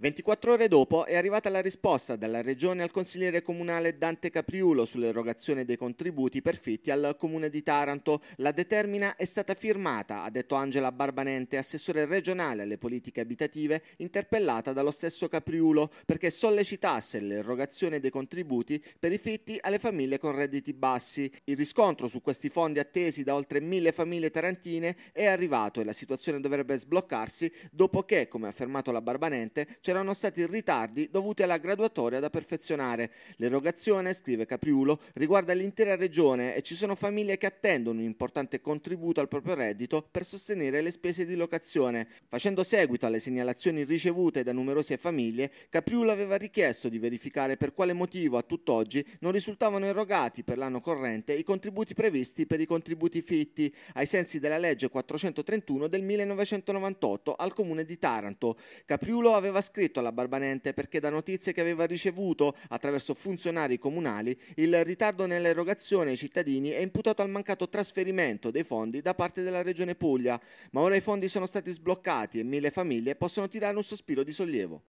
24 ore dopo è arrivata la risposta dalla Regione al consigliere comunale Dante Capriulo sull'erogazione dei contributi per fitti al Comune di Taranto. La determina è stata firmata, ha detto Angela Barbanente, assessore regionale alle politiche abitative, interpellata dallo stesso Capriulo perché sollecitasse l'erogazione dei contributi per i fitti alle famiglie con redditi bassi. Il riscontro su questi fondi attesi da oltre mille famiglie tarantine è arrivato e la situazione dovrebbe sbloccarsi dopo che, come ha affermato la Barbanente, c'erano stati ritardi dovuti alla graduatoria da perfezionare. L'erogazione, scrive Capriulo, riguarda l'intera regione e ci sono famiglie che attendono un importante contributo al proprio reddito per sostenere le spese di locazione. Facendo seguito alle segnalazioni ricevute da numerose famiglie, Capriulo aveva richiesto di verificare per quale motivo a tutt'oggi non risultavano erogati per l'anno corrente i contributi previsti per i contributi fitti, ai sensi della legge 431 del 1998 al comune di Taranto. Capriulo aveva scritto scritto alla Barbanente perché da notizie che aveva ricevuto attraverso funzionari comunali il ritardo nell'erogazione ai cittadini è imputato al mancato trasferimento dei fondi da parte della Regione Puglia, ma ora i fondi sono stati sbloccati e mille famiglie possono tirare un sospiro di sollievo.